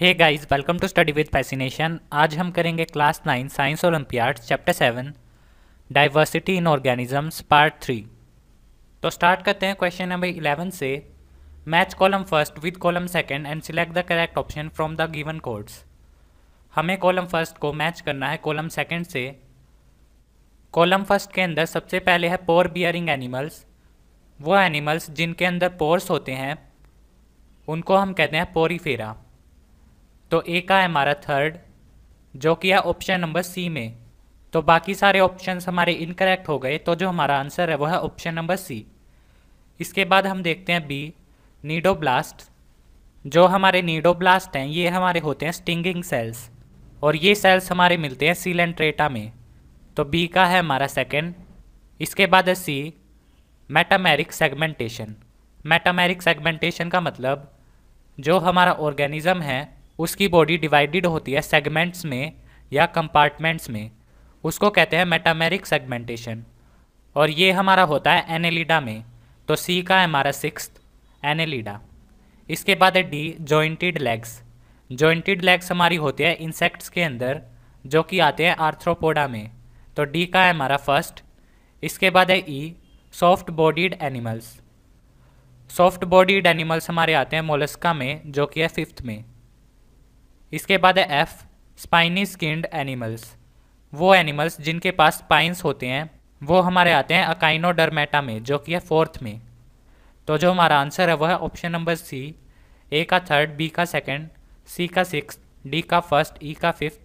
Hey guys welcome to study with fascination आज हम करेंगे class nine science olympiad chapter seven diversity in organisms part three तो start करते हैं question number eleven से match column first with column second and select the correct option from the given codes हमें column first को match करना है column second से column first के अंदर सबसे पहले है पोर बियरिंग एनिमल्स वो एनिमल्स जिनके अंदर पोर्स होते हैं उनको हम कहते हैं पोरीफेरा तो ए का है हमारा थर्ड जो कि है ऑप्शन नंबर सी में तो बाकी सारे ऑप्शंस हमारे इनकरेक्ट हो गए तो जो हमारा आंसर है वो है ऑप्शन नंबर सी इसके बाद हम देखते हैं बी नीडोब्लास्ट जो हमारे नीडोब्लास्ट हैं ये हमारे होते हैं स्टिंगिंग सेल्स और ये सेल्स हमारे मिलते हैं सीलेंट्रेटा में तो बी का है हमारा सेकेंड इसके बाद है C metameric segmentation metameric segmentation का मतलब जो हमारा ऑर्गेनिज्म है उसकी बॉडी डिवाइडेड होती है सेगमेंट्स में या कंपार्टमेंट्स में उसको कहते हैं मेटामेरिक सेगमेंटेशन और ये हमारा होता है एनेलिडा में तो सी का है हमारा सिक्स एनेलिडा इसके बाद है D jointed legs jointed legs हमारी होती है इंसेक्ट्स के अंदर जो कि आते हैं आर्थ्रोपोडा में तो डी का है हमारा फर्स्ट इसके बाद है E e, soft bodied animals soft bodied animals हमारे आते हैं मोलस्का में जो कि है फिफ्थ में इसके बाद है एफ स्पाइनी स्किंड एनिमल्स वो एनिमल्स जिनके पास स्पाइंस होते हैं वो हमारे आते हैं अकाइनोडर्मेटा में जो कि है फोर्थ में तो जो हमारा आंसर है वह है ऑप्शन नंबर सी ए का थर्ड बी का सेकेंड सी का सिक्स डी का फर्स्ट ई e का फिफ्थ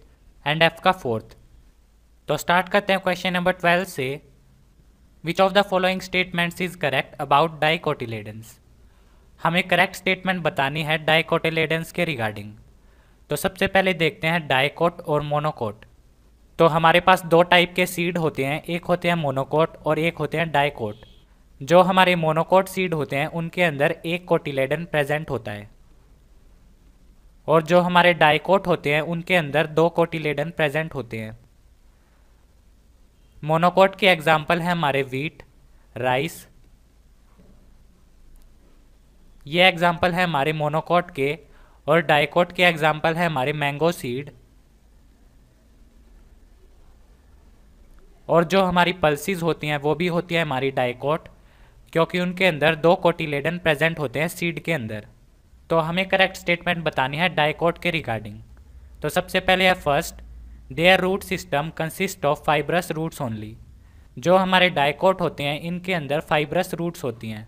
एंड एफ का फोर्थ तो स्टार्ट करते हैं क्वेश्चन नंबर ट्वेल्व से which of the following statements is correct about dicotyledons हमें करेक्ट स्टेटमेंट बतानी है डाइकोटिलेडेंस के रिगार्डिंग तो सबसे पहले देखते हैं डाइकोट और मोनोकोट तो हमारे पास दो टाइप के सीड होते हैं एक होते हैं मोनोकोट और एक होते हैं डाइकोट जो हमारे मोनोकोट सीड होते हैं उनके अंदर एक कोटिलेडन प्रेजेंट होता है और जो हमारे डाइकोट होते हैं उनके अंदर दो कोटिलेडन प्रेजेंट होते हैं मोनोकोट के एग्जाम्पल हैं हमारे वीट राइस ये एग्जाम्पल है हमारे मोनोकोट के और डाइकोट के एग्जाम्पल है हमारे मैंगो सीड और जो हमारी पल्सिस होती हैं वो भी होती हैं हमारी डाइकोट क्योंकि उनके अंदर दो कोटिलेडन प्रेजेंट होते हैं सीड के अंदर तो हमें करेक्ट स्टेटमेंट बतानी है डाइकोट के रिगार्डिंग तो सबसे पहले है first their root system consist of fibrous roots only जो हमारे डाइकोट होते हैं इनके अंदर फाइब्रस रूट्स होती हैं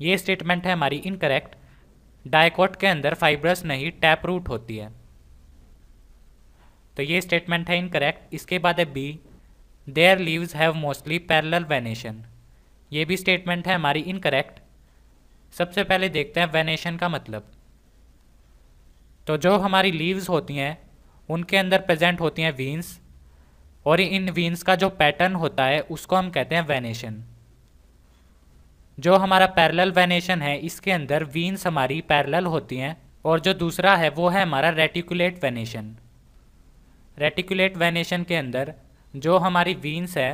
ये स्टेटमेंट है हमारी इनकरेक्ट डाइकोट के अंदर फाइब्रस नहीं टैप रूट होती है तो ये स्टेटमेंट है इनकरेक्ट इसके बाद है B their leaves have mostly parallel venation ये भी स्टेटमेंट है हमारी इनकरेक्ट सबसे पहले देखते हैं वेनेशन का मतलब तो जो हमारी लीव्स होती हैं उनके अंदर प्रेजेंट होती हैं वीन्स और इन वीन्स का जो पैटर्न होता है उसको हम कहते हैं वेनेशन जो हमारा पैरेलल वेनेशन है इसके अंदर वीन्स हमारी पैरेलल होती हैं और जो दूसरा है वो है हमारा रेटिकुलेट वेनेशन रेटिकुलेट वेनेशन के अंदर जो हमारी वीन्स है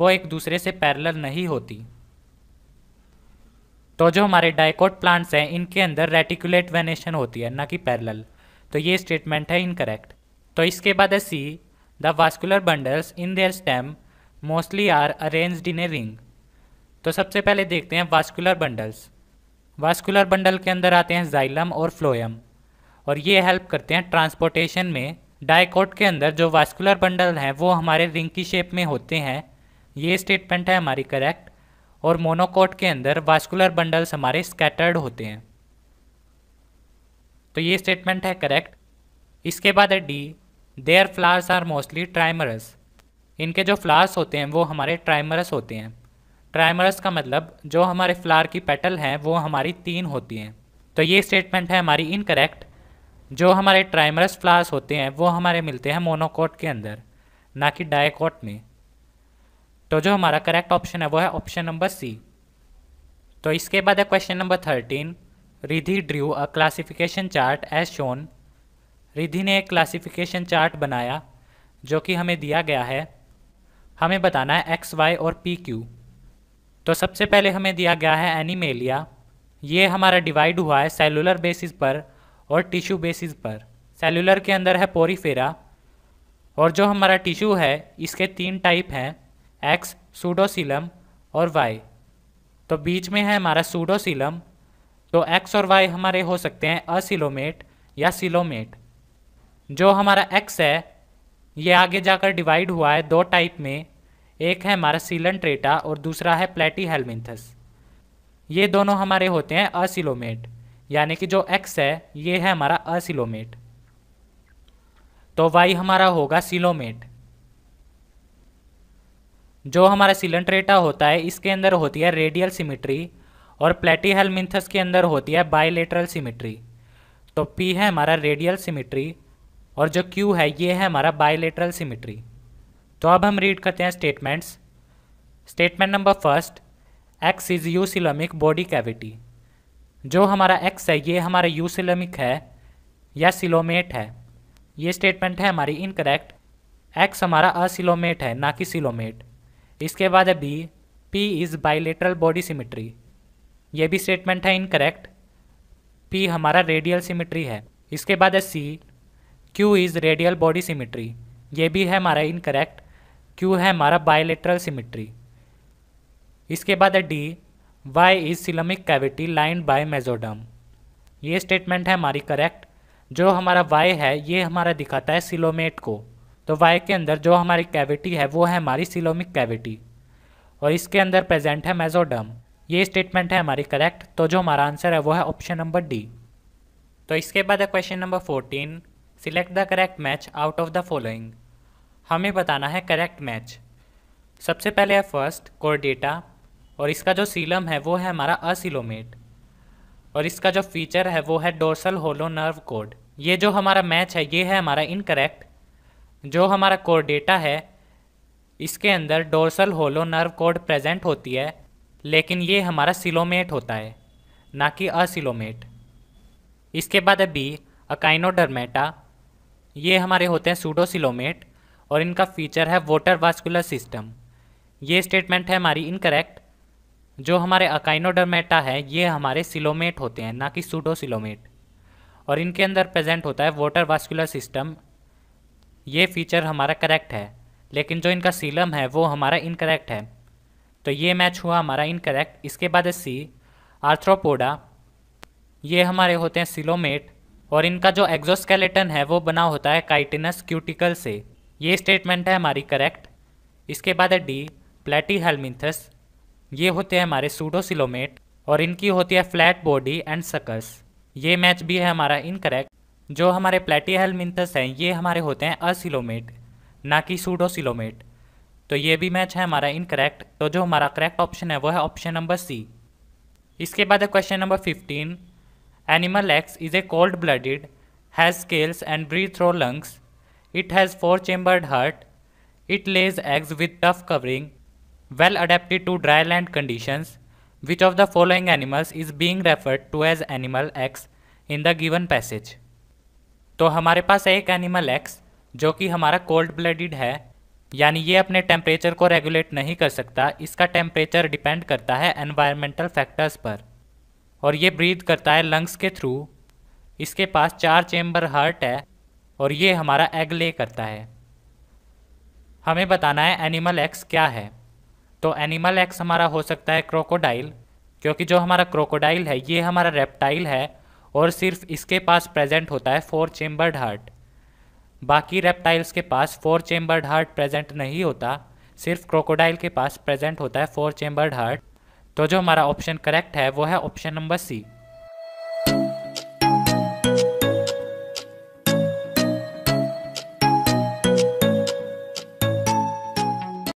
वो एक दूसरे से पैरेलल नहीं होती तो जो हमारे डाइकोट प्लांट्स हैं इनके अंदर रेटिकुलेट वेनेशन होती है ना कि पैरेलल तो ये स्टेटमेंट है इनकरेक्ट तो इसके बाद है C the vascular bundles in their stem mostly are arranged in a ring तो सबसे पहले देखते हैं वास्कुलर बंडल्स वास्कुलर बंडल के अंदर आते हैं जाइलम और फ्लोएम और ये हेल्प करते हैं ट्रांसपोर्टेशन में डायकोट के अंदर जो वास्कुलर बंडल हैं वो हमारे रिंग की शेप में होते हैं ये स्टेटमेंट है हमारी करेक्ट और मोनोकोट के अंदर वास्कुलर बंडल्स हमारे स्कैटर्ड होते हैं तो ये स्टेटमेंट है करेक्ट इसके बाद है D their flowers are mostly trimerous इनके जो फ्लावर्स होते हैं वो हमारे ट्राइमरस होते हैं ट्राइमरस का मतलब जो हमारे फ्लावर की पेटल हैं वो हमारी तीन होती हैं तो ये स्टेटमेंट है हमारी इनकरेक्ट जो हमारे ट्राइमरस फ्लावर्स होते हैं वो हमारे मिलते हैं मोनोकोट के अंदर ना कि डायकोट में तो जो हमारा करेक्ट ऑप्शन है वो है ऑप्शन नंबर सी तो इसके बाद है question number thirteen Ridhi drew a classification chart as shown Ridhi ने एक क्लासिफिकेशन चार्ट बनाया जो कि हमें दिया गया है हमें बताना है एक्स वाई और पी क्यू तो सबसे पहले हमें दिया गया है एनीमेलिया ये हमारा डिवाइड हुआ है सेलुलर बेसिस पर और टिश्यू बेसिस पर सेलुलर के अंदर है पोरीफेरा और जो हमारा टिश्यू है इसके तीन टाइप हैं एक्स सूडोसिलम और वाई तो बीच में है हमारा सूडोसिलम तो एक्स और वाई हमारे हो सकते हैं असिलोमेट या सिलोमेट जो हमारा एक्स है ये आगे जाकर डिवाइड हुआ है दो टाइप में एक है हमारा सीलन ट्रेटा और दूसरा है प्लेटी हेलमिंथस ये दोनों हमारे होते हैं असिलोमेट यानी कि जो एक्स है ये है हमारा असिलोमेट तो वाई हमारा होगा सिलोमेट जो हमारा ट्रेटा होता है इसके अंदर होती है रेडियल सिमिट्री और प्लेटी हेलमिंथस के अंदर होती है बायोलेटरल सिमिट्री तो पी है हमारा रेडियल सिमिट्री और जो क्यू है ये है हमारा बायोलेटरल सिमिट्री तो अब हम रीड करते हैं statements statement number first X is eucoelomic body cavity जो हमारा एक्स है ये हमारा यूसिलमिक है या सिलोमेट है ये स्टेटमेंट है हमारी इनकरेक्ट एक्स हमारा असिलोमेट है ना कि सिलोमेट इसके बाद है B P is bilateral body symmetry ये भी स्टेटमेंट है इनकरेक्ट पी हमारा रेडियल सिमिट्री है इसके बाद है C Q is radial body symmetry ये भी है हमारा इनकरेक्ट क्यू है हमारा बायोलेट्रल सिमिट्री इसके बाद है D Y is coelomic cavity lined by mesoderm ये स्टेटमेंट है हमारी करेक्ट जो हमारा वाई है ये हमारा दिखाता है सिलोमेट को तो वाई के अंदर जो हमारी कैविटी है वो है हमारी सिलोमिक कैविटी और इसके अंदर प्रेजेंट है मेजोडम ये स्टेटमेंट है हमारी करेक्ट तो जो हमारा आंसर है वो है ऑप्शन नंबर डी तो इसके बाद है question number fourteen select the correct match out of the following हमें बताना है करेक्ट मैच सबसे पहले है फर्स्ट डेटा और इसका जो सीलम है वो है हमारा असिलोमेट और इसका जो फीचर है वो है डोर्सल होलो नर्व कोड ये जो हमारा मैच है ये है हमारा इनकरेक्ट जो हमारा डेटा है इसके अंदर dorsal hollow nerve cord present होती है लेकिन ये हमारा सिलोमेट होता है ना कि असिलोमेट इसके बाद है बी अकाइनोडर्मेटा ये हमारे होते हैं सूडोसिलोमेट और इनका फीचर है वोटर वास्कुलर सिस्टम ये स्टेटमेंट है हमारी इनकरेक्ट जो हमारे अकाइनोडर्मेटा है ये हमारे सिलोमेट होते हैं ना कि सूडोसिलोमेट और इनके अंदर प्रेजेंट होता है वोटर वास्कुलर सिस्टम ये फीचर हमारा करेक्ट है लेकिन जो इनका सीलम है वो हमारा इनकरेक्ट है तो ये मैच हुआ हमारा इनकरेक्ट इसके बाद सी आर्थ्रोपोडा ये हमारे होते हैं सिलोमेट और इनका जो एग्जोस्केलेटन है वो बना होता है काइटिनस क्यूटिकल से ये स्टेटमेंट है हमारी करेक्ट इसके बाद है डी प्लेटी हेलमिंथस ये होते हैं हमारे सूडोसिलोमेट और इनकी होती है फ्लैट बॉडी एंड सकस ये मैच भी है हमारा इनकरेक्ट जो हमारे प्लेटी हेलमिंथस हैं ये हमारे होते हैं असिलोमेट ना कि सूडोसिलोमेट तो ये भी मैच है हमारा इनकरेक्ट तो जो हमारा करेक्ट ऑप्शन है वो है ऑप्शन नंबर सी इसके बाद है question number fifteen Animal X is a cold blooded, has scales and breathes through lungs. It has four chambered heart. It lays eggs with tough covering, well adapted to dry land conditions. Which of the following animals is being referred to as animal X in the given passage? तो हमारे पास है एक animal x जो कि हमारा cold blooded है यानी ये अपने टेम्परेचर को रेगुलेट नहीं कर सकता इसका टेम्परेचर डिपेंड करता है एनवायरमेंटल फैक्टर्स पर और ये ब्रीद करता है लंग्स के थ्रू इसके पास चार चैम्बर हार्ट है और ये हमारा एग ले करता है हमें बताना है एनिमल एक्स क्या है तो एनिमल एक्स हमारा हो सकता है क्रोकोडाइल क्योंकि जो हमारा क्रोकोडाइल है ये हमारा रेप्टाइल है और सिर्फ इसके पास प्रेजेंट होता है फोर चेम्बर्ड हार्ट बाकी रेप्टाइल्स के पास फोर चेम्बर्ड हार्ट प्रेजेंट नहीं होता सिर्फ क्रोकोडाइल के पास प्रेजेंट होता है फोर चेम्बर्ड हार्ट तो जो हमारा ऑप्शन करेक्ट है वो है ऑप्शन नंबर सी